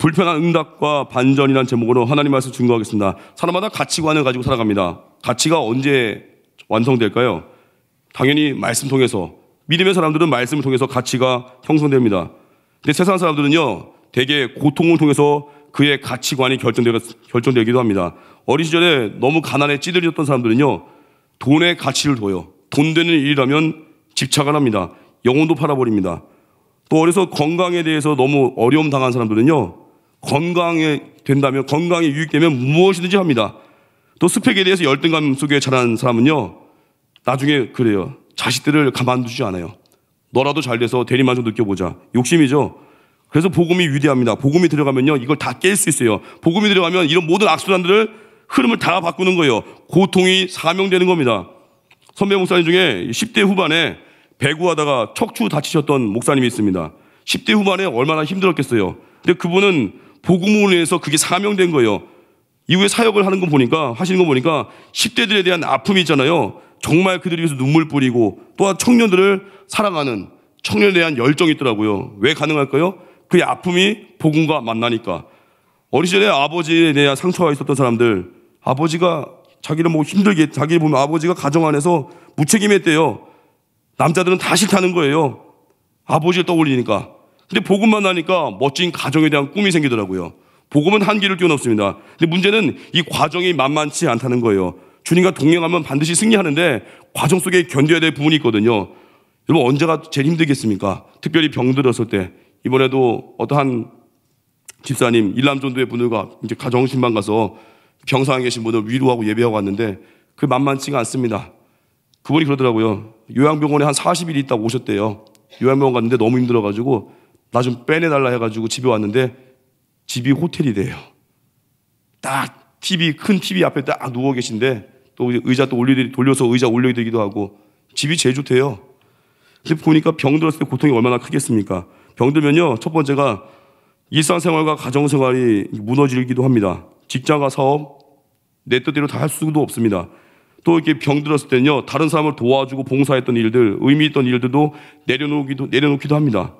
불편한 응답과 반전이란 제목으로 하나님 말씀 증거하겠습니다. 사람마다 가치관을 가지고 살아갑니다. 가치가 언제 완성될까요? 당연히 말씀 통해서 믿음의 사람들은 말씀을 통해서 가치가 형성됩니다. 근데 세상 사람들은요 대개 고통을 통해서 그의 가치관이 결정되, 결정되기도 합니다. 어린 시절에 너무 가난에 찌들렸던 사람들은요 돈의 가치를 둬요. 돈 되는 일이라면 집착을 합니다. 영혼도 팔아버립니다. 또 어려서 건강에 대해서 너무 어려움 당한 사람들은요 건강에 된다면 건강에 유익되면 무엇이든지 합니다. 또 스펙에 대해서 열등감 속에 자란 사람은요. 나중에 그래요. 자식들을 가만두지 않아요. 너라도 잘 돼서 대리만족 느껴보자. 욕심이죠. 그래서 복음이 위대합니다. 복음이 들어가면요. 이걸 다 깰 수 있어요. 복음이 들어가면 이런 모든 악순환들을 흐름을 다 바꾸는 거예요. 고통이 사명되는 겁니다. 선배 목사님 중에 10대 후반에 배구하다가 척추 다치셨던 목사님이 있습니다. 10대 후반에 얼마나 힘들었겠어요. 근데 그분은 복음을 위해서 그게 사명된 거예요. 이후에 사역을 하는 거 보니까 하시는 거 보니까 10대들에 대한 아픔이 있잖아요. 정말 그들이 위해서 눈물 뿌리고 또한 청년들을 사랑하는 청년에 대한 열정이 있더라고요. 왜 가능할까요? 그의 아픔이 복음과 만나니까. 어린 시절에 아버지에 대한 상처가 있었던 사람들, 아버지가 자기를 뭐 힘들게, 자기를 보면 아버지가 가정 안에서 무책임했대요. 남자들은 다 싫다는 거예요. 아버지를 떠올리니까. 근데 복음만 하니까 멋진 가정에 대한 꿈이 생기더라고요. 복음은 한계를 뛰어넘습니다. 근데 문제는 이 과정이 만만치 않다는 거예요. 주님과 동행하면 반드시 승리하는데 과정 속에 견뎌야 될 부분이 있거든요. 여러분 언제가 제일 힘들겠습니까? 특별히 병들었을 때 이번에도 어떠한 집사님 일남전도의 분들과 이제 가정신방 가서 병상에 계신 분을 위로하고 예배하고 왔는데 그 만만치가 않습니다. 그분이 그러더라고요. 요양병원에 한 40일 있다 오셨대요. 요양병원 갔는데 너무 힘들어가지고 나좀 빼내달라 해가지고 집에 왔는데 집이 호텔이 돼요. 딱 TV, 큰 TV 앞에 딱 누워 계신데 또 의자 또 올려, 돌려서 의자 올려드리기도 하고 집이 제주돼요. 근데 보니까 병들었을 때 고통이 얼마나 크겠습니까? 병들면요. 첫 번째가 일상생활과 가정생활이 무너지기도 합니다. 직장과 사업, 내 뜻대로 다 할 수도 없습니다. 또 이렇게 병들었을 때는요, 다른 사람을 도와주고 봉사했던 일들, 의미 있던 일들도 내려놓기도, 내려놓기도 합니다.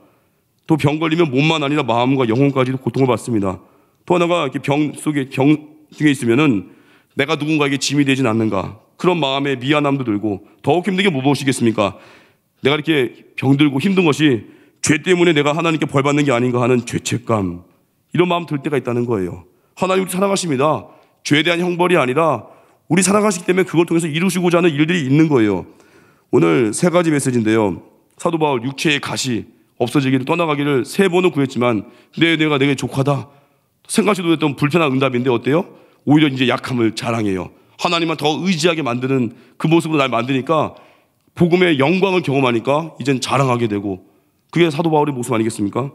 또병 걸리면 몸만 아니라 마음과 영혼까지도 고통을 받습니다. 또 하나가 이렇게 병 속에 병 중에 있으면은 내가 누군가에게 짐이 되진 않는가 그런 마음에 미안함도 들고 더욱 힘들게 무엇이겠습니까? 내가 이렇게 병들고 힘든 것이 죄 때문에 내가 하나님께 벌 받는 게 아닌가 하는 죄책감 이런 마음 들 때가 있다는 거예요. 하나님 우리 사랑하십니다. 죄에 대한 형벌이 아니라 우리 사랑하시기 때문에 그걸 통해서 이루시고자 하는 일들이 있는 거예요. 오늘 세 가지 메시지인데요. 사도 바울 육체의 가시 없어지기를 떠나가기를 세 번은 구했지만 내 네, 내가 내게 족하다 생각지도 못했던 불편한 응답인데 어때요? 오히려 이제 약함을 자랑해요. 하나님만 더 의지하게 만드는 그 모습으로 날 만드니까 복음의 영광을 경험하니까 이젠 자랑하게 되고 그게 사도 바울의 모습 아니겠습니까?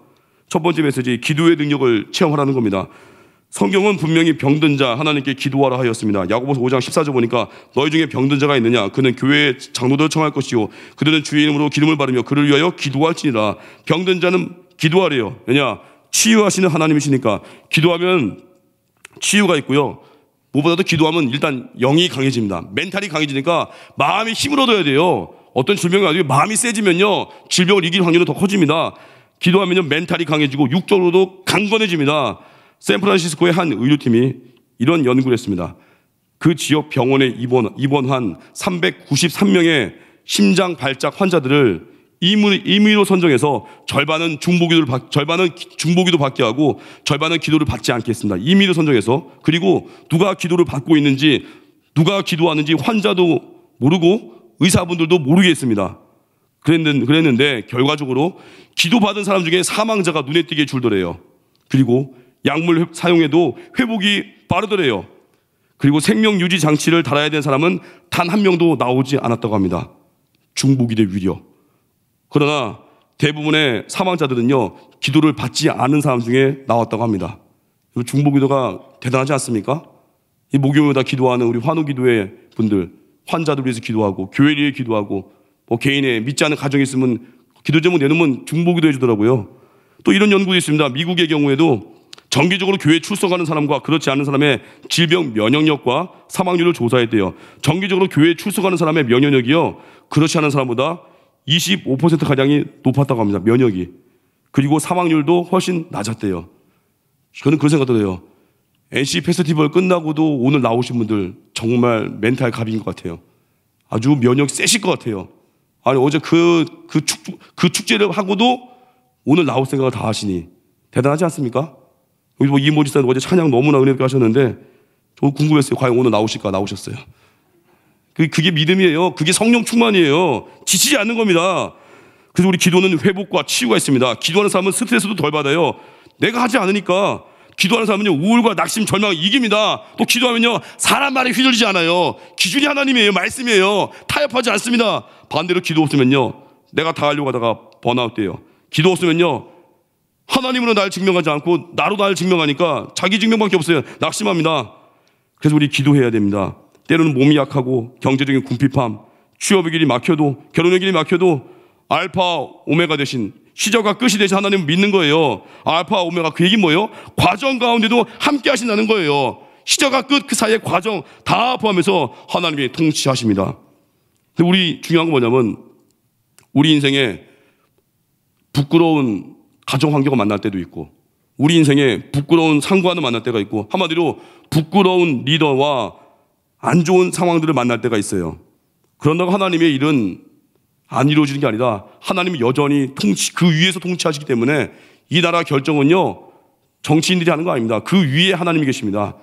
첫 번째 메시지 기도의 능력을 체험하라는 겁니다. 성경은 분명히 병든 자 하나님께 기도하라 하였습니다. 야고보서 5장 14절 보니까 너희 중에 병든 자가 있느냐 그는 교회의 장로도 청할 것이요 그들은 주의 이름으로 기름을 바르며 그를 위하여 기도할지니라. 병든 자는 기도하래요. 왜냐? 치유하시는 하나님이시니까 기도하면 치유가 있고요. 무엇보다도 기도하면 일단 영이 강해집니다. 멘탈이 강해지니까 마음이 힘을 얻어야 돼요. 어떤 질병이 아니고 마음이 세지면요. 질병을 이길 확률이 더 커집니다. 기도하면 멘탈이 강해지고 육적으로도 강건해집니다. 샌프란시스코의 한 의료팀이 이런 연구를 했습니다. 그 지역 병원에 입원, 입원한 393명의 심장 발작 환자들을 임의로 선정해서 절반은 중보기도를 받, 절반은 중보기도 받게 하고 절반은 기도를 받지 않게 했습니다. 임의로 선정해서 그리고 누가 기도를 받고 있는지 누가 기도하는지 환자도 모르고 의사분들도 모르겠습니다 그랬는, 그랬는데 결과적으로 기도받은 사람 중에 사망자가 눈에 띄게 줄더래요. 그리고 약물 사용해도 회복이 빠르더래요. 그리고 생명 유지 장치를 달아야 된 사람은 단 한 명도 나오지 않았다고 합니다. 중복이 대 위려. 그러나 대부분의 사망자들은요 기도를 받지 않은 사람 중에 나왔다고 합니다. 중보기도가 대단하지 않습니까? 이 목요일마다 기도하는 우리 환우기도회 분들, 환자들 위해서 기도하고 교회를 위해 기도하고 뭐 개인의 믿지 않은 가정이 있으면 기도 제목 내놓으면 중보기도 해주더라고요. 또 이런 연구도 있습니다. 미국의 경우에도 정기적으로 교회 출석하는 사람과 그렇지 않은 사람의 질병 면역력과 사망률을 조사했대요. 정기적으로 교회 출석하는 사람의 면역력이요. 그렇지 않은 사람보다 25%가량이 높았다고 합니다. 면역이. 그리고 사망률도 훨씬 낮았대요. 저는 그런 생각 들어요. NC 페스티벌 끝나고도 오늘 나오신 분들 정말 멘탈 갑인 것 같아요. 아주 면역 세실 것 같아요. 아니, 어제 그, 그 축, 그 축제를 하고도 오늘 나올 생각을 다 하시니. 대단하지 않습니까? 여기 뭐 이모 지사님 어제 찬양 너무나 은혜롭게 하셨는데 저 궁금했어요. 과연 오늘 나오실까? 나오셨어요. 그게, 그게 믿음이에요. 그게 성령 충만이에요. 지치지 않는 겁니다. 그래서 우리 기도는 회복과 치유가 있습니다. 기도하는 사람은 스트레스도 덜 받아요. 내가 하지 않으니까 기도하는 사람은요 우울과 낙심 절망을 이깁니다. 또 기도하면요 사람 말에 휘둘리지 않아요. 기준이 하나님이에요 말씀이에요. 타협하지 않습니다. 반대로 기도 없으면요 내가 다 하려고 하다가 번아웃 돼요. 기도 없으면요 하나님으로 날 증명하지 않고 나로 날 증명하니까 자기 증명밖에 없어요. 낙심합니다. 그래서 우리 기도해야 됩니다. 때로는 몸이 약하고 경제적인 궁핍함, 취업의 길이 막혀도 결혼의 길이 막혀도 알파 오메가 대신 시저가 끝이 되신 하나님을 믿는 거예요. 알파 오메가 그 얘기 뭐예요? 과정 가운데도 함께 하신다는 거예요. 시저가끝 그사이에 과정 다 포함해서 하나님이 통치하십니다. 근데 우리 중요한 건 뭐냐면 우리 인생에 부끄러운 가정 환경을 만날 때도 있고 우리 인생에 부끄러운 상관을 만날 때가 있고 한마디로 부끄러운 리더와 안 좋은 상황들을 만날 때가 있어요. 그런다고 하나님의 일은 안 이루어지는 게 아니라 하나님이 여전히 통치, 그 위에서 통치하시기 때문에 이 나라 결정은요, 정치인들이 하는 거 아닙니다. 그 위에 하나님이 계십니다.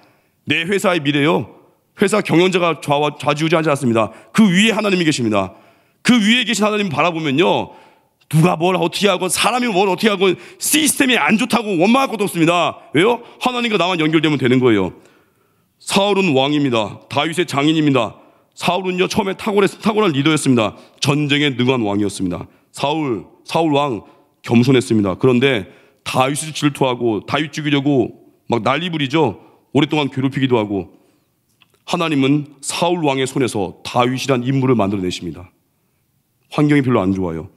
내 회사의 미래요, 회사 경영자가 좌지우지하지 않습니다. 그 위에 하나님이 계십니다. 그 위에 계신 하나님 바라보면요, 누가 뭘 어떻게 하고 사람이 뭘 어떻게 하고 시스템이 안 좋다고 원망할 것도 없습니다. 왜요? 하나님과 나만 연결되면 되는 거예요. 사울은 왕입니다. 다윗의 장인입니다. 사울은요 처음에 탁월했, 탁월한 리더였습니다. 전쟁에 능한 왕이었습니다. 사울 사울 왕 겸손했습니다. 그런데 다윗을 질투하고 다윗 죽이려고 막 난리 부리죠. 오랫동안 괴롭히기도 하고 하나님은 사울 왕의 손에서 다윗이란 인물을 만들어내십니다. 환경이 별로 안 좋아요.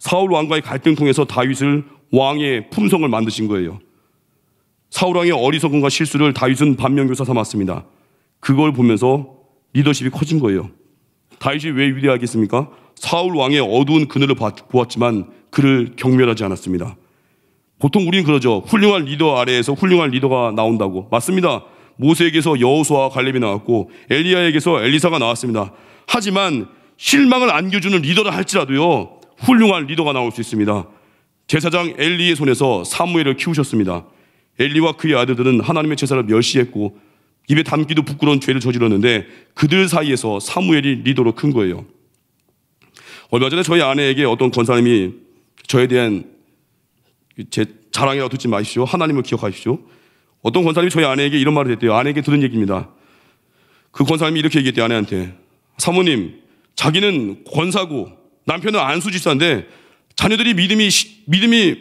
사울 왕과의 갈등 통해서 다윗을 왕의 품성을 만드신 거예요. 사울 왕의 어리석음과 실수를 다윗은 반면교사 삼았습니다. 그걸 보면서 리더십이 커진 거예요. 다윗이 왜 위대하겠습니까? 사울 왕의 어두운 그늘을 보았지만 그를 경멸하지 않았습니다. 보통 우리는 그러죠. 훌륭한 리더 아래에서 훌륭한 리더가 나온다고. 맞습니다. 모세에게서 여호수아 갈렙이 나왔고 엘리야에게서 엘리사가 나왔습니다. 하지만 실망을 안겨주는 리더라 할지라도요. 훌륭한 리더가 나올 수 있습니다. 제사장 엘리의 손에서 사무엘을 키우셨습니다. 엘리와 그의 아들들은 하나님의 제사를 멸시했고 입에 담기도 부끄러운 죄를 저질렀는데 그들 사이에서 사무엘이 리더로 큰 거예요. 얼마 전에 저희 아내에게 어떤 권사님이 저에 대한 제 자랑이라고 듣지 마십시오. 하나님을 기억하십시오. 어떤 권사님이 저희 아내에게 이런 말을 했대요. 아내에게 들은 얘기입니다. 그 권사님이 이렇게 얘기했대요. 아내한테. 사모님, 자기는 권사고 남편은 안수지사인데 자녀들이 믿음이, 믿음이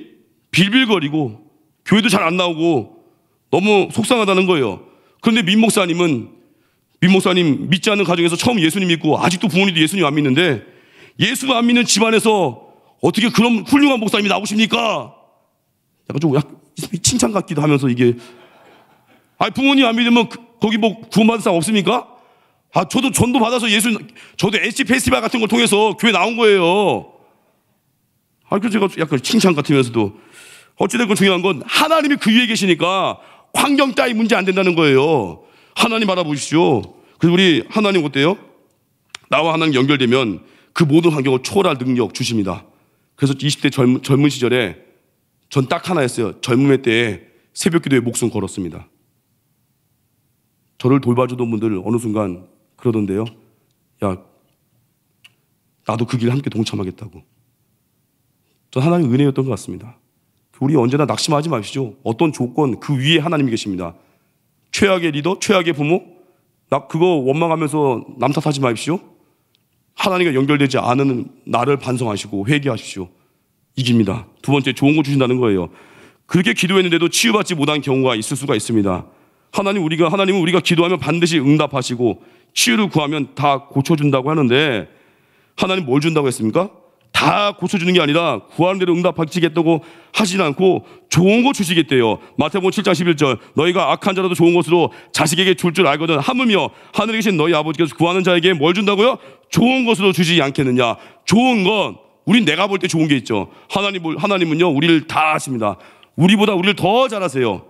빌빌거리고 교회도 잘 안 나오고 너무 속상하다는 거예요. 그런데 민 목사님은 민 목사님 믿지 않는 가정에서 처음 예수님 믿고 아직도 부모님도 예수님 안 믿는데 예수 안 믿는 집안에서 어떻게 그런 훌륭한 목사님이 나오십니까? 약간 좀 약, 칭찬 같기도 하면서 이게 아니 부모님 안 믿으면 그, 거기 뭐 구원받은 사람 없습니까? 아, 저도 전도 받아서 예수, 저도 SC 페스티벌 같은 걸 통해서 교회 나온 거예요. 아, 그래서 제가 약간 칭찬 같으면서도 어찌됐건 중요한 건 하나님이 그 위에 계시니까 환경 따위 문제 안 된다는 거예요. 하나님 알아보시죠. 그래서 우리 하나님 어때요? 나와 하나님 연결되면 그 모든 환경을 초월할 능력 주십니다. 그래서 20대 젊, 젊은 시절에 전 딱 하나였어요. 젊음의 때에 새벽 기도에 목숨 걸었습니다. 저를 돌봐주던 분들 어느 순간 그러던데요. 야, 나도 그 길 함께 동참하겠다고. 전 하나님의 은혜였던 것 같습니다. 우리 언제나 낙심하지 마십시오 어떤 조건 그 위에 하나님이 계십니다. 최악의 리더, 최악의 부모, 나 그거 원망하면서 남탓하지 마십시오. 하나님과 연결되지 않은 나를 반성하시고 회개하십시오. 이깁니다. 두 번째 좋은 거 주신다는 거예요. 그렇게 기도했는데도 치유받지 못한 경우가 있을 수가 있습니다. 하나님 우리가 하나님은 우리가 기도하면 반드시 응답하시고 치유를 구하면 다 고쳐준다고 하는데 하나님 뭘 준다고 했습니까? 다 고쳐주는 게 아니라 구하는 대로 응답하시겠다고 하진 않고 좋은 거 주시겠대요. 마태복음 7장 11절 너희가 악한 자라도 좋은 것으로 자식에게 줄 줄 알거든 하물며 하늘에 계신 너희 아버지께서 구하는 자에게 뭘 준다고요? 좋은 것으로 주지 않겠느냐. 좋은 건 우린 내가 볼 때 좋은 게 있죠. 하나님, 하나님은요 우리를 다 아십니다. 우리보다 우리를 더 잘하세요.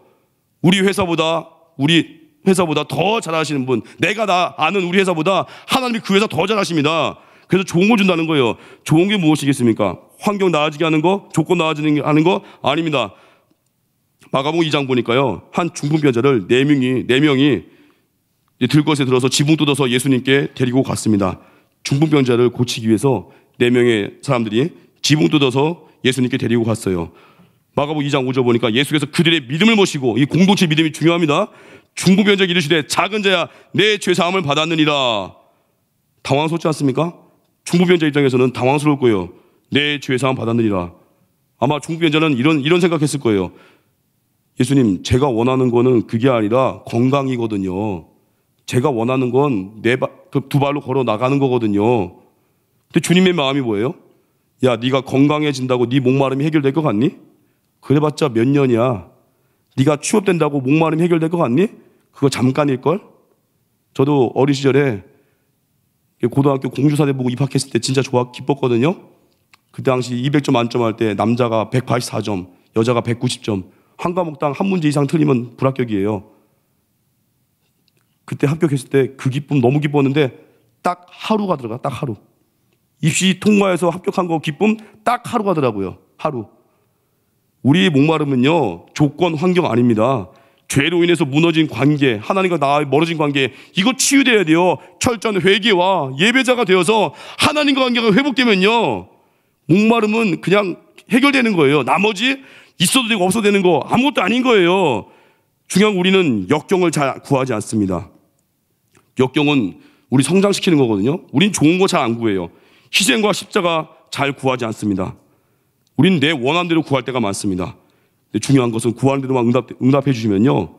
우리 회사보다 우리 회사보다 더 잘하시는 분, 내가 나 아는 우리 회사보다 하나님이 그 회사 더 잘하십니다. 그래서 좋은 걸 준다는 거예요. 좋은 게 무엇이겠습니까? 환경 나아지게 하는 거, 조건 나아지는 게 하는 거 아닙니다. 마가복 2장 보니까요. 한 중풍 여자를 네 명이 네 명이 들것에 들어서 지붕 뜯어서 예수님께 데리고 갔습니다. 중풍병자를 고치기 위해서 네 명의 사람들이 지붕 뜯어서 예수님께 데리고 갔어요. 마가복 2장 5절 보니까 예수께서 그들의 믿음을 모시고 이 공동체 믿음이 중요합니다. 중부변자 이르시되 작은 자야 내 죄사함을 받았느니라. 당황스럽지 않습니까? 중부변자 입장에서는 당황스러울 거예요. 내 죄사함 받았느니라. 아마 중부변자는 이런 이런 생각했을 거예요. 예수님 제가 원하는 거는 그게 아니라 건강이거든요. 제가 원하는 건 내두 그 발로 걸어 나가는 거거든요. 근데 주님의 마음이 뭐예요? 야, 네가 건강해진다고 네 목마름이 해결될 것 같니? 그래봤자 몇 년이야. 네가 취업된다고 목마름 해결될 것 같니? 그거 잠깐일걸? 저도 어린 시절에 고등학교 공주사대 보고 입학했을 때 진짜 좋아 기뻤거든요. 그때 당시 200점 만점 할 때 남자가 184점, 여자가 190점, 한 과목당 한 문제 이상 틀리면 불합격이에요. 그때 합격했을 때 그 기쁨 너무 기뻤는데 딱 하루가 들어가, 딱 하루. 입시 통과해서 합격한 거 기쁨 딱 하루가 더라고요. 하루. 우리 목마름은요, 조건, 환경 아닙니다. 죄로 인해서 무너진 관계, 하나님과 나의 멀어진 관계, 이거 치유되어야 돼요. 철저한 회개와 예배자가 되어서 하나님과 관계가 회복되면요, 목마름은 그냥 해결되는 거예요. 나머지 있어도 되고 없어도 되는 거 아무것도 아닌 거예요. 중요한 우리는 역경을 잘 구하지 않습니다. 역경은 우리 성장시키는 거거든요. 우린 좋은 거 잘 안 구해요. 희생과 십자가 잘 구하지 않습니다. 우린 내 원한대로 구할 때가 많습니다. 근데 중요한 것은 구하는 대로만 응답, 응답해 주시면요.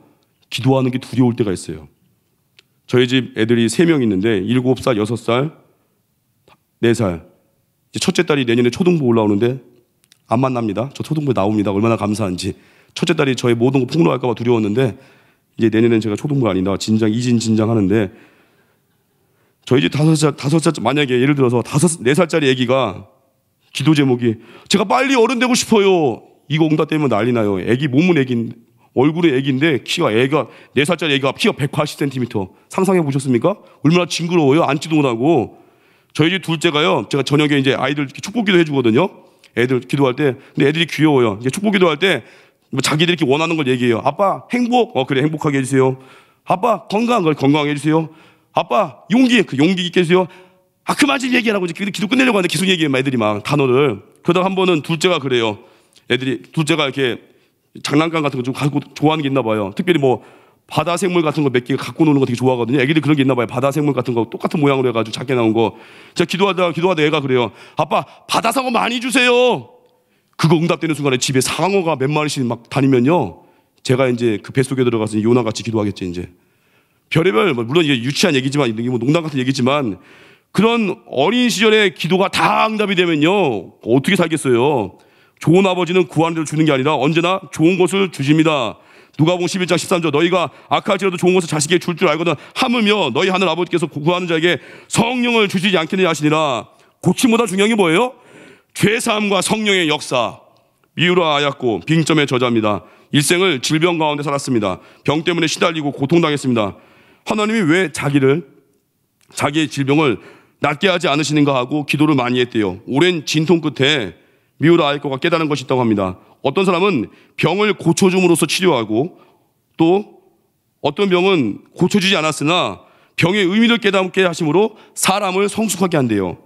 기도하는 게 두려울 때가 있어요. 저희 집 애들이 세 명 있는데 일곱 살 여섯 살네살 네 첫째 딸이 내년에 초등부 올라오는데 안 만납니다. 저 초등부에 나옵니다. 얼마나 감사한지. 첫째 딸이 저의 모든 거 폭로할까봐 두려웠는데 이제 내년엔 제가 초등부가 아니다. 진장, 이진, 진장 하는데 저희 집 다섯 살, 다섯 살, 만약에 예를 들어서 다섯, 네 살짜리 애기가 기도 제목이 제가 빨리 어른 되고 싶어요. 이거 응답 때문에 난리 나요. 애기 몸은 애긴 얼굴은 애기인데 키가 애가 4살짜리 애가 기 키가 180cm. 상상해 보셨습니까? 얼마나 징그러워요. 앉지도 못하고. 저희 집 둘째가요. 제가 저녁에 이제 아이들 축복 기도 해 주거든요. 애들 기도할 때 근데 애들이 귀여워요. 이제 축복 기도할 때뭐 자기들이 이렇게 원하는 걸 얘기해요. 아빠 행복. 어 그래 행복하게 해 주세요. 아빠 건강 걸 건강해 주세요. 아빠 용기 그 용기 있게 해주세요. 아, 그맞좀 얘기하라고. 이제 기도 끝내려고 하는데 계속 얘기해, 애들이 막 단어를. 그러다가 한 번은 둘째가 그래요. 애들이, 둘째가 이렇게 장난감 같은 거 좀 갖고 좋아하는 게 있나 봐요. 특별히 뭐 바다 생물 같은 거 몇 개 갖고 노는 거 되게 좋아하거든요. 애기들 그런 게 있나 봐요. 바다 생물 같은 거 똑같은 모양으로 해가지고 작게 나온 거. 제가 기도하다 기도하다 애가 그래요. 아빠 바다 상어 많이 주세요. 그거 응답되는 순간에 집에 상어가 몇 마리씩 막 다니면요. 제가 이제 그 뱃속에 들어가서 요나 같이 기도하겠지 이제. 별의별 뭐 물론 이게 유치한 얘기지만 이게 뭐 농담 같은 얘기지만 그런 어린 시절의 기도가 다 응답이 되면요. 어떻게 살겠어요? 좋은 아버지는 구하는 대로 주는 게 아니라 언제나 좋은 것을 주십니다. 누가복음 11장 13절 너희가 악할지라도 좋은 것을 자식에게 줄 줄 알거든 하물며 너희 하늘 아버지께서 구하는 자에게 성령을 주시지 않겠느냐 하시니라. 고침보다 중요한 게 뭐예요? 죄사함과 성령의 역사. 미우라 아야고 빙점의 저자입니다. 일생을 질병 가운데 살았습니다. 병 때문에 시달리고 고통당했습니다. 하나님이 왜 자기를 자기의 질병을 낫게 하지 않으시는가 하고 기도를 많이 했대요. 오랜 진통 끝에 미우라 아이코가 깨달은 것이 있다고 합니다. 어떤 사람은 병을 고쳐줌으로써 치료하고 또 어떤 병은 고쳐지지 않았으나 병의 의미를 깨닫게 하심으로 사람을 성숙하게 한대요.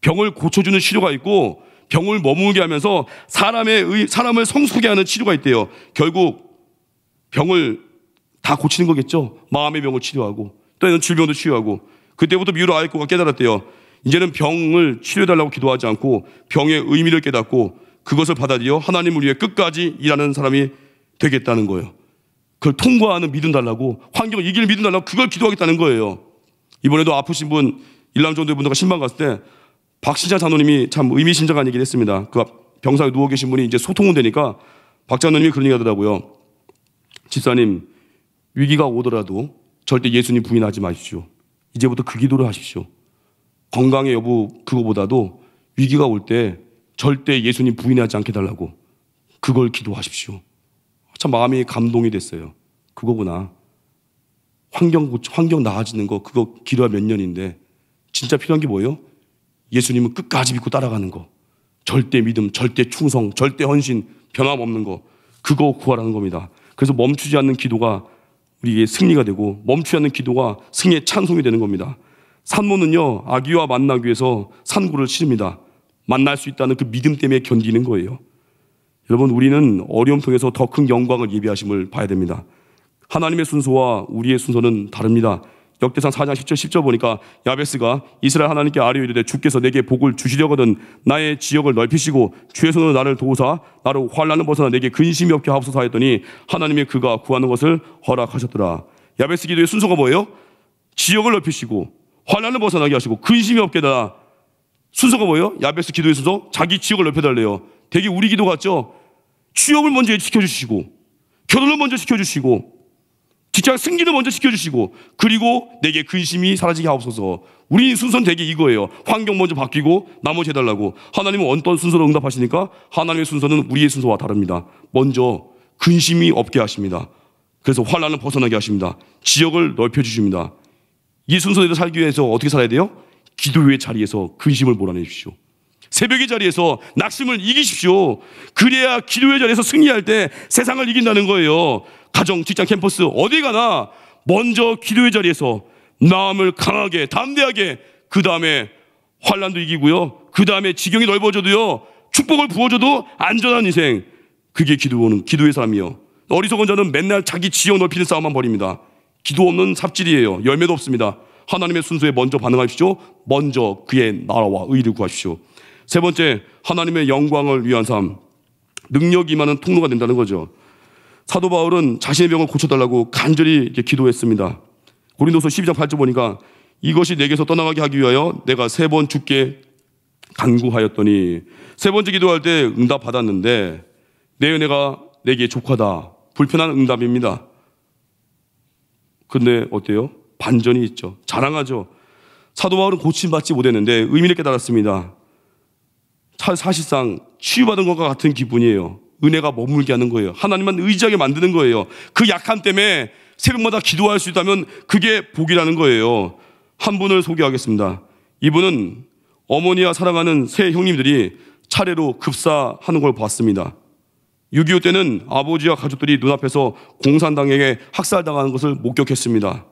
병을 고쳐주는 치료가 있고 병을 머물게 하면서 사람의 의, 사람을 성숙하게 하는 치료가 있대요. 결국 병을 다 고치는 거겠죠. 마음의 병을 치료하고 또 이런 질병도 치료하고 그때부터 미우 아이코가 깨달았대요. 이제는 병을 치료해달라고 기도하지 않고 병의 의미를 깨닫고 그것을 받아들여 하나님을 위해 끝까지 일하는 사람이 되겠다는 거예요. 그걸 통과하는 믿음 달라고 환경을 이길 믿음 달라고 그걸 기도하겠다는 거예요. 이번에도 아프신 분 일남전도의 분들과 신방 갔을 때 박신자 장노님이참 의미심장한 얘기를 했습니다. 그 병상에 누워 계신 분이 이제 소통은 되니까 박자노님이 그런 얘기 하더라고요. 집사님 위기가 오더라도 절대 예수님 부인하지 마십시오. 이제부터 그 기도를 하십시오. 건강의 여부 그거보다도 위기가 올 때 절대 예수님 부인하지 않게 달라고 그걸 기도하십시오. 참 마음이 감동이 됐어요. 그거구나. 환경 환경 나아지는 거 그거 기도할 몇 년인데 진짜 필요한 게 뭐예요? 예수님은 끝까지 믿고 따라가는 거. 절대 믿음, 절대 충성, 절대 헌신, 변함없는 거. 그거 구하라는 겁니다. 그래서 멈추지 않는 기도가 우리에게 승리가 되고 멈추지 않는 기도가 승리의 찬송이 되는 겁니다. 산모는요, 아기와 만나기 위해서 산구를 치릅니다. 만날 수 있다는 그 믿음 때문에 견디는 거예요. 여러분, 우리는 어려움 통해서 더 큰 영광을 예비하심을 봐야 됩니다. 하나님의 순서와 우리의 순서는 다릅니다. 역대상 4장 10절 10절 보니까 야베스가 이스라엘 하나님께 아뢰어 이르되 주께서 내게 복을 주시려거든 나의 지역을 넓히시고 주의 손으로 나를 도우사 나로 환란을 벗어나 내게 근심이 없게 하옵소서 하였더니 하나님의 그가 구하는 것을 허락하셨더라. 야베스 기도의 순서가 뭐예요? 지역을 넓히시고 환란을 벗어나게 하시고 근심이 없게 다 순서가 뭐예요? 야베스 기도의 순서 자기 지역을 넓혀달래요. 되게 우리 기도 같죠? 취업을 먼저 지켜주시고 결혼을 먼저 시켜주시고 직장 승리를 먼저 시켜주시고 그리고 내게 근심이 사라지게 하옵소서. 우리 순서는 되게 이거예요. 환경 먼저 바뀌고 나머지 해달라고. 하나님은 어떤 순서로 응답하시니까 하나님의 순서는 우리의 순서와 다릅니다. 먼저 근심이 없게 하십니다. 그래서 환란을 벗어나게 하십니다. 지역을 넓혀주십니다. 이 순서대로 살기 위해서 어떻게 살아야 돼요? 기도의 자리에서 근심을 몰아내십시오. 새벽의 자리에서 낙심을 이기십시오. 그래야 기도의 자리에서 승리할 때 세상을 이긴다는 거예요. 가정, 직장, 캠퍼스 어디 가나 먼저 기도의 자리에서 마음을 강하게 담대하게 그 다음에 환란도 이기고요. 그 다음에 지경이 넓어져도요. 축복을 부어줘도 안전한 인생. 그게 기도는 하 기도의 삶이요. 어리석은 자는 맨날 자기 지형 넓히는 싸움만 벌입니다. 기도 없는 삽질이에요. 열매도 없습니다. 하나님의 순서에 먼저 반응하십시오. 먼저 그의 나라와 의를 구하십시오. 세 번째, 하나님의 영광을 위한 삶. 능력이 많은 통로가 된다는 거죠. 사도 바울은 자신의 병을 고쳐달라고 간절히 기도했습니다. 고린도서 12장 8절 보니까 이것이 내게서 떠나가게 하기 위하여 내가 세 번 죽게 간구하였더니 세 번째 기도할 때 응답 받았는데 내 은혜가 내게 족하다. 불편한 응답입니다. 근데 어때요? 반전이 있죠. 자랑하죠. 사도 바울은 고침받지 못했는데 의미를 깨달았습니다. 사실상 치유받은 것과 같은 기분이에요. 은혜가 머물게 하는 거예요. 하나님만 의지하게 만드는 거예요. 그 약함 때문에 새벽마다 기도할 수 있다면 그게 복이라는 거예요. 한 분을 소개하겠습니다. 이분은 어머니와 사랑하는 세 형님들이 차례로 급사하는 걸 봤습니다. 6.25 때는 아버지와 가족들이 눈앞에서 공산당에게 학살당하는 것을 목격했습니다.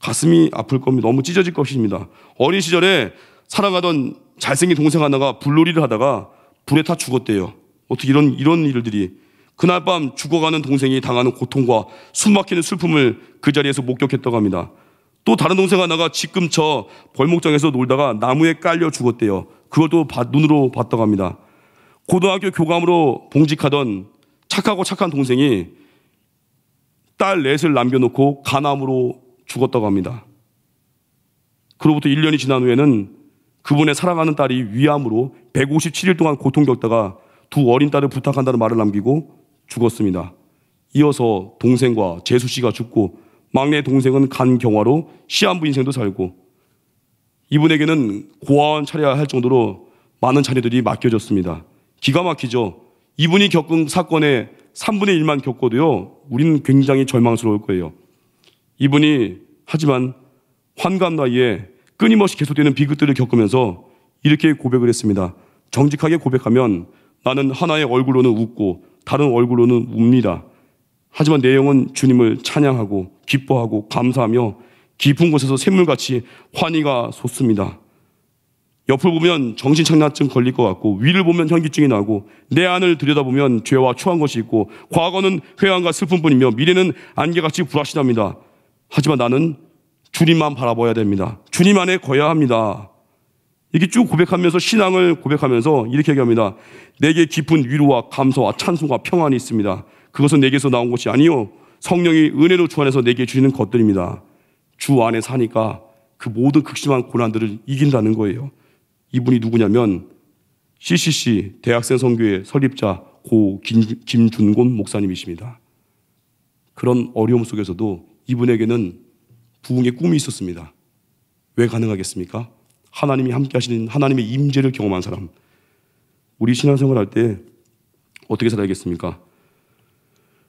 가슴이 아플 겁니다. 너무 찢어질 것입니다. 어린 시절에 사랑하던 잘생긴 동생 하나가 불놀이를 하다가 불에 타 죽었대요. 어떻게 이런, 이런 일들이. 그날 밤 죽어가는 동생이 당하는 고통과 숨막히는 슬픔을 그 자리에서 목격했다고 합니다. 또 다른 동생 하나가 집 근처 벌목장에서 놀다가 나무에 깔려 죽었대요. 그것도 눈으로 봤다고 합니다. 고등학교 교감으로 봉직하던 착하고 착한 동생이 딸 넷을 남겨놓고 가암으로 죽었다고 합니다. 그로부터 1년이 지난 후에는 그분의 사랑하는 딸이 위암으로 157일 동안 고통겪다가 두 어린 딸을 부탁한다는 말을 남기고 죽었습니다. 이어서 동생과 재수 씨가 죽고 막내 동생은 간 경화로 시한부 인생도 살고 이분에게는 고아원 차려야 할 정도로 많은 자녀들이 맡겨졌습니다. 기가 막히죠. 이분이 겪은 사건의 3분의 1만 겪어도요, 우리는 굉장히 절망스러울 거예요. 이분이 하지만 환갑 나이에 끊임없이 계속되는 비극들을 겪으면서 이렇게 고백을 했습니다. 정직하게 고백하면 나는 하나의 얼굴로는 웃고 다른 얼굴로는 웁니다. 하지만 내용은 주님을 찬양하고 기뻐하고 감사하며 깊은 곳에서 샘물같이 환희가 솟습니다. 옆을 보면 정신착란증 걸릴 것 같고 위를 보면 현기증이 나고 내 안을 들여다보면 죄와 추한 것이 있고 과거는 회한과 슬픔뿐이며 미래는 안개같이 불확실합니다. 하지만 나는 주님만 바라봐야 됩니다. 주님 안에 거야 합니다. 이렇게 쭉 고백하면서 신앙을 고백하면서 이렇게 얘기합니다. 내게 깊은 위로와 감사와 찬송과 평안이 있습니다. 그것은 내게서 나온 것이 아니요. 성령이 은혜로 주 안에서 내게 주시는 것들입니다. 주 안에 사니까 그 모든 극심한 고난들을 이긴다는 거예요. 이분이 누구냐면 CCC 대학생 선교회 설립자 고 김, 김준곤 목사님이십니다. 그런 어려움 속에서도 이분에게는 부흥의 꿈이 있었습니다. 왜 가능하겠습니까? 하나님이 함께 하시는 하나님의 임재를 경험한 사람. 우리 신앙생활 할때 어떻게 살아야겠습니까?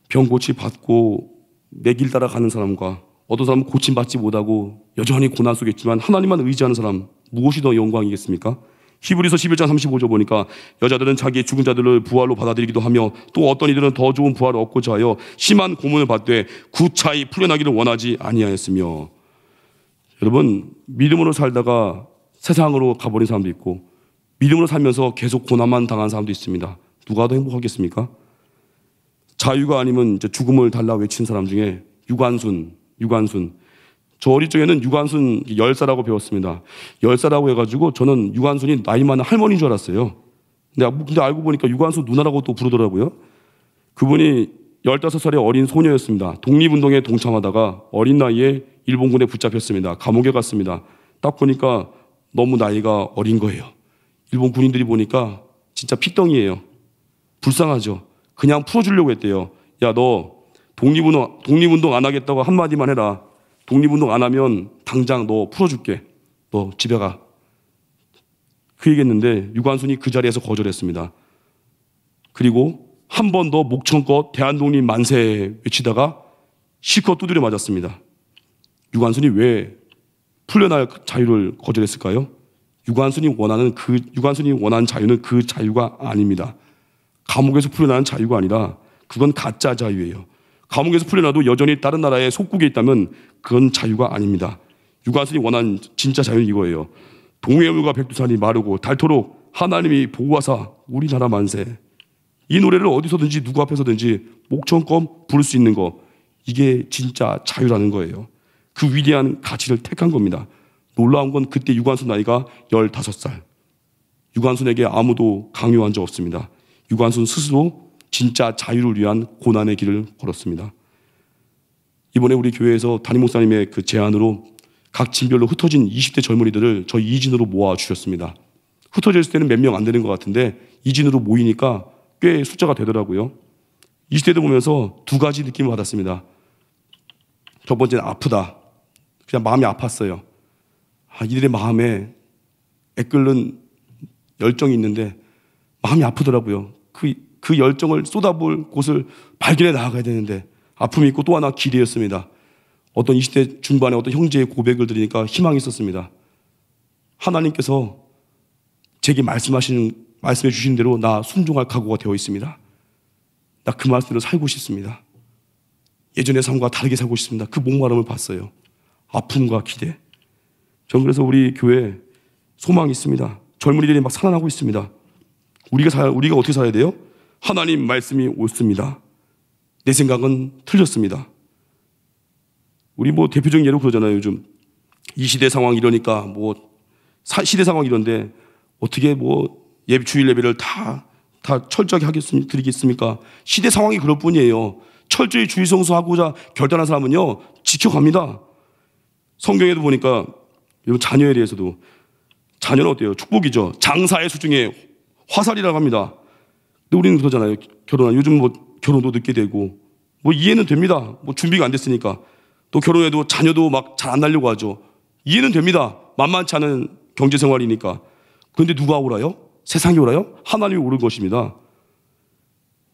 병 고치 받고 내 길 따라가는 사람과 어떤 사람은 고침 받지 못하고 여전히 고난 속에 있지만 하나님만 의지하는 사람 무엇이 더 영광이겠습니까? 히브리서 11장 35절 보니까 여자들은 자기의 죽은 자들을 부활로 받아들이기도 하며 또 어떤 이들은 더 좋은 부활을 얻고자 하여 심한 고문을 받되 구차히 풀려나기를 원하지 아니하였으며 여러분 믿음으로 살다가 세상으로 가버린 사람도 있고 믿음으로 살면서 계속 고난만 당한 사람도 있습니다. 누가 더 행복하겠습니까? 자유가 아니면 이제 죽음을 달라 외친 사람 중에 유관순, 유관순 저 어릴 적에는 유관순 열사라고 배웠습니다. 열사라고 해가지고 저는 유관순이 나이 많은 할머니인 줄 알았어요. 근데, 아, 알고 보니까 유관순 누나라고 또 부르더라고요. 그분이 15살의 어린 소녀였습니다. 독립운동에 동참하다가 어린 나이에 일본군에 붙잡혔습니다. 감옥에 갔습니다. 딱 보니까 너무 나이가 어린 거예요. 일본 군인들이 보니까 진짜 핏덩이에요 불쌍하죠. 그냥 풀어주려고 했대요. 야, 너 독립운동, 독립운동 안 하겠다고 한마디만 해라. 독립운동 안 하면 당장 너 풀어줄게. 너 집에 가. 그 얘기했는데 유관순이 그 자리에서 거절했습니다. 그리고 한 번 더 목청껏 대한독립 만세 외치다가 실컷 두드려 맞았습니다. 유관순이 왜 풀려날 자유를 거절했을까요? 유관순이 원하는 그 유관순이 원하는 자유는 그 자유가 아닙니다. 감옥에서 풀려나는 자유가 아니라 그건 가짜 자유예요. 감옥에서 풀려나도 여전히 다른 나라의 속국에 있다면 그건 자유가 아닙니다. 유관순이 원한 진짜 자유는 이거예요. 동해물과 백두산이 마르고 닳도록 하나님이 보호하사 우리나라 만세. 이 노래를 어디서든지 누구 앞에서든지 목청껏 부를 수 있는 거 이게 진짜 자유라는 거예요. 그 위대한 가치를 택한 겁니다. 놀라운 건 그때 유관순 나이가 15살. 유관순에게 아무도 강요한 적 없습니다. 유관순 스스로 진짜 자유를 위한 고난의 길을 걸었습니다. 이번에 우리 교회에서 담임 목사님의 그 제안으로 각 진별로 흩어진 20대 젊은이들을 저희 이진으로 모아 주셨습니다. 흩어져 을 때는 몇 명 안 되는 것 같은데 이진으로 모이니까 꽤 숫자가 되더라고요. 20대도 보면서 두 가지 느낌을 받았습니다. 첫 번째는 아프다. 그냥 마음이 아팠어요. 아, 이들의 마음에 애끓는 열정이 있는데 마음이 아프더라고요. 그 열정을 쏟아볼 곳을 발견해 나아가야 되는데 아픔이 있고 또 하나 기대였습니다. 어떤 20대 중반에 어떤 형제의 고백을 들으니까 희망이 있었습니다. 하나님께서 제게 말씀하시는 말씀해 주신 대로 나 순종할 각오가 되어 있습니다. 나 그 말씀대로 살고 싶습니다. 예전의 삶과 다르게 살고 싶습니다. 그 목마름을 봤어요. 아픔과 기대. 전 그래서 우리 교회 소망이 있습니다. 젊은이들이 막 살아나고 있습니다. 우리가 살, 우리가 어떻게 살아야 돼요? 하나님 말씀이 옳습니다. 내 생각은 틀렸습니다. 우리 뭐 대표적인 예로 그러잖아요, 요즘. 이 시대 상황 이러니까 뭐 시대 상황 이런데 어떻게 뭐 예비 주일 예배를 다, 다 철저하게 하겠습니까? 드리겠습니까? 시대 상황이 그럴 뿐이에요. 철저히 주의 성수하고자 결단한 사람은요, 지켜갑니다. 성경에도 보니까 여 자녀에 대해서도 자녀는 어때요? 축복이죠. 장사의 수중에 화살이라고 합니다. 근데 우리는 그러잖아요. 결혼한 요즘 뭐 결혼도 늦게 되고 뭐 이해는 됩니다. 뭐 준비가 안 됐으니까 또 결혼해도 자녀도 막 잘 안 날려고 하죠. 이해는 됩니다. 만만치 않은 경제 생활이니까. 그런데 누가 오라요? 세상이 오라요? 하나님이 오를 것입니다.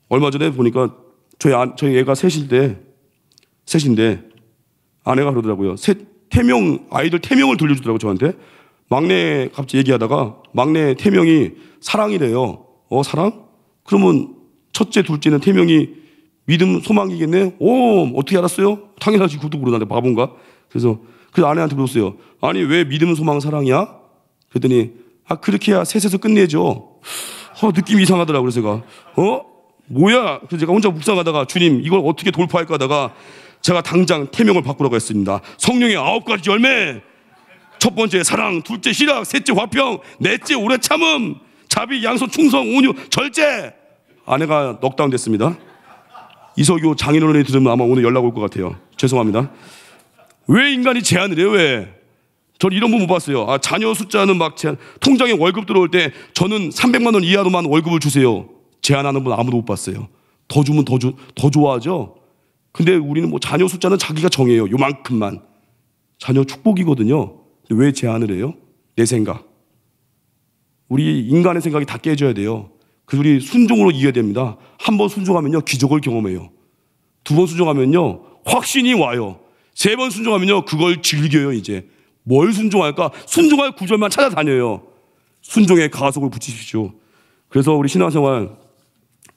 얼마 전에 보니까 저희 아, 저희 애가 셋일때 셋인데 아내가 그러더라고요. 셋 태명 아이들 태명을 돌려주더라고 저한테 막내 갑자기 얘기하다가 막내 태명이 사랑이래요. 어 사랑? 그러면 첫째, 둘째는 태명이 믿음 소망이겠네? 오, 어떻게 알았어요? 당연하지. 그것도 모르는데 바본가? 그래서, 그래서 아내한테 물었어요. 아니, 왜 믿음 소망 사랑이야? 그랬더니, 아, 그렇게 해야 셋에서 끝내죠. 어, 느낌이 이상하더라고. 그래서 제가, 어? 뭐야? 그래서 제가 혼자 묵상하다가 주님, 이걸 어떻게 돌파할까 하다가 제가 당장 태명을 바꾸라고 했습니다. 성령의 아홉 가지 열매! 첫 번째 사랑, 둘째 희락, 셋째 화평, 넷째 오래 참음, 자비, 양손, 충성, 온유, 절제. 아내가 넉다운 됐습니다. 이석유 장인어른이 들으면 아마 오늘 연락 올 것 같아요. 죄송합니다. 왜 인간이 제한을 해요? 왜? 전 이런 분 못 봤어요. 아, 자녀 숫자는 막 제한, 통장에 월급 들어올 때 저는 300만 원 이하로만 월급을 주세요. 제한하는 분 아무도 못 봤어요. 더 주면 더, 주, 더 좋아하죠? 근데 우리는 뭐 자녀 숫자는 자기가 정해요. 요만큼만. 자녀 축복이거든요. 왜 제한을 해요? 내 생각. 우리 인간의 생각이 다 깨져야 돼요. 그들이 순종으로 이겨야 됩니다. 한 번 순종하면요, 기적을 경험해요. 두 번 순종하면요, 확신이 와요. 세 번 순종하면요, 그걸 즐겨요, 이제. 뭘 순종할까? 순종할 구절만 찾아다녀요. 순종의 가속을 붙이십시오. 그래서 우리 신앙생활,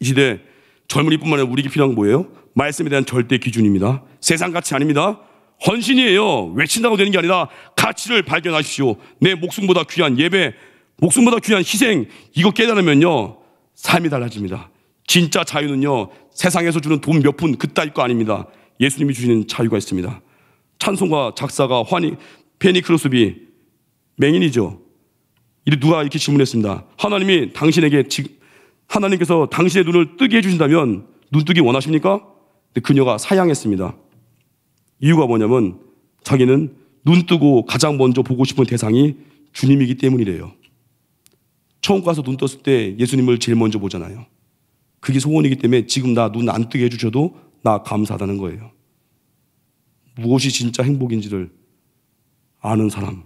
이 시대 젊은이뿐만 아니라 우리에게 필요한 건 뭐예요? 말씀에 대한 절대 기준입니다. 세상 가치 아닙니다. 헌신이에요. 외친다고 되는 게 아니라 가치를 발견하십시오. 내 목숨보다 귀한 예배, 목숨보다 귀한 희생 이거 깨달으면요 삶이 달라집니다. 진짜 자유는요 세상에서 주는 돈 몇 푼 그따위 거 아닙니다. 예수님이 주시는 자유가 있습니다. 찬송가 작사가 환희 페니 크로스비 맹인이죠. 이래 누가 이렇게 질문했습니다. 하나님이 당신에게 하나님께서 당신의 눈을 뜨게 해주신다면 눈뜨기 원하십니까? 근데 그녀가 사양했습니다. 이유가 뭐냐면 자기는 눈 뜨고 가장 먼저 보고 싶은 대상이 주님이기 때문이래요. 처음 가서 눈 떴을 때 예수님을 제일 먼저 보잖아요. 그게 소원이기 때문에 지금 나 눈 안 뜨게 해주셔도 나 감사하다는 거예요. 무엇이 진짜 행복인지를 아는 사람.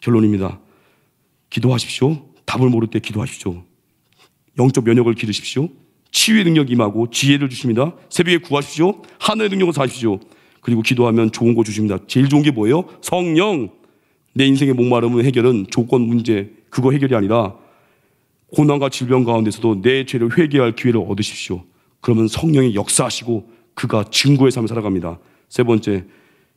결론입니다. 기도하십시오. 답을 모를 때 기도하십시오. 영적 면역을 기르십시오. 치유의 능력 임하고 지혜를 주십니다. 새벽에 구하십시오. 하늘의 능력을 사십시오. 그리고 기도하면 좋은 거 주십니다. 제일 좋은 게 뭐예요? 성령. 내 인생의 목마름은 해결은 조건 문제 그거 해결이 아니라 고난과 질병 가운데서도 내 죄를 회개할 기회를 얻으십시오. 그러면 성령이 역사하시고 그가 증거의 삶을 살아갑니다. 세 번째,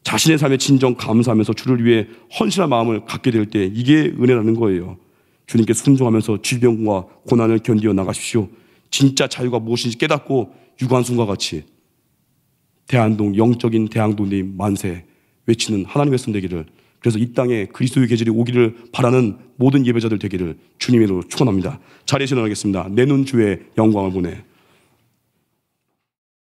자신의 삶에 진정 감사하면서 주를 위해 헌신한 마음을 갖게 될 때 이게 은혜라는 거예요. 주님께 순종하면서 질병과 고난을 견디어 나가십시오. 진짜 자유가 무엇인지 깨닫고 유관순과 같이 대한동 영적인 대항도님 만세 외치는 하나님의 손 되기를 그래서 이 땅에 그리스도의 계절이 오기를 바라는 모든 예배자들 되기를 주님으로 축원합니다. 자리에서 일어겠습니다내 눈 주의 영광을 보내.